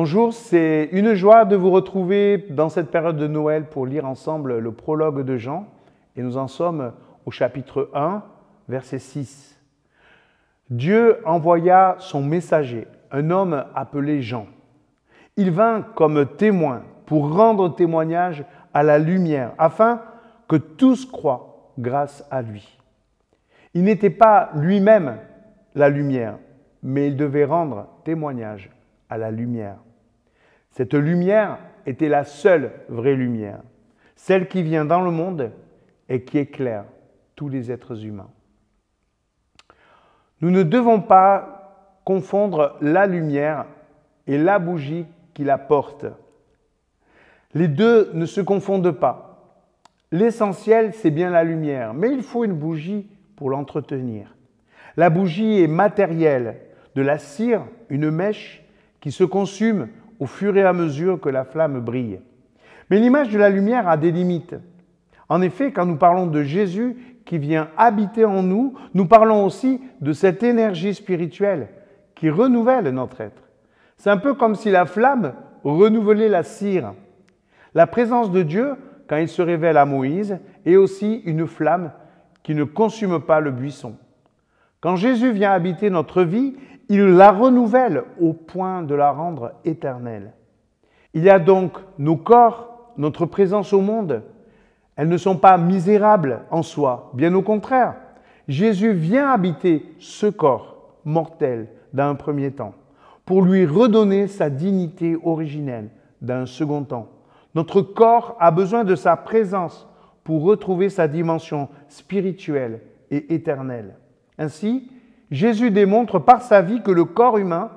Bonjour, c'est une joie de vous retrouver dans cette période de Noël pour lire ensemble le prologue de Jean. Et nous en sommes au chapitre 1, verset 6. Dieu envoya son messager, un homme appelé Jean. Il vint comme témoin pour rendre témoignage à la lumière, afin que tous croient grâce à lui. Il n'était pas lui-même la lumière, mais il devait rendre témoignage à la lumière. Cette lumière était la seule vraie lumière, celle qui vient dans le monde et qui éclaire tous les êtres humains. Nous ne devons pas confondre la lumière et la bougie qui la porte. Les deux ne se confondent pas. L'essentiel, c'est bien la lumière, mais il faut une bougie pour l'entretenir. La bougie est matérielle, de la cire, une mèche, qui se consume au fur et à mesure que la flamme brille. Mais l'image de la lumière a des limites. En effet, quand nous parlons de Jésus qui vient habiter en nous, nous parlons aussi de cette énergie spirituelle qui renouvelle notre être. C'est un peu comme si la flamme renouvelait la cire. La présence de Dieu, quand il se révèle à Moïse, est aussi une flamme qui ne consume pas le buisson. Quand Jésus vient habiter notre vie, il la renouvelle au point de la rendre éternelle. Il y a donc nos corps, notre présence au monde. Elles ne sont pas misérables en soi, bien au contraire. Jésus vient habiter ce corps mortel d'un premier temps pour lui redonner sa dignité originelle d'un second temps. Notre corps a besoin de sa présence pour retrouver sa dimension spirituelle et éternelle. Ainsi, Jésus démontre par sa vie que le corps humain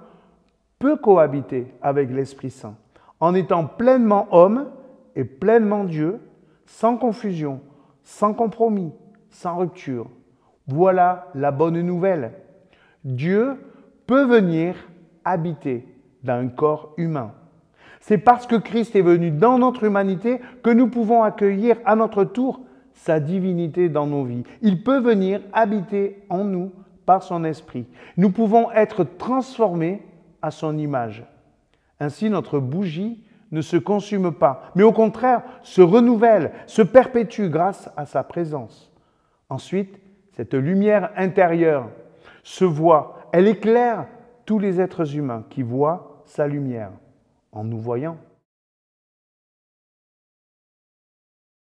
peut cohabiter avec l'Esprit Saint en étant pleinement homme et pleinement Dieu, sans confusion, sans compromis, sans rupture. Voilà la bonne nouvelle. Dieu peut venir habiter dans un corps humain. C'est parce que Christ est venu dans notre humanité que nous pouvons accueillir à notre tour sa divinité dans nos vies. Il peut venir habiter en nous par son esprit. Nous pouvons être transformés à son image. Ainsi, notre bougie ne se consume pas, mais au contraire se renouvelle, se perpétue grâce à sa présence. Ensuite, cette lumière intérieure se voit, elle éclaire tous les êtres humains qui voient sa lumière en nous voyant.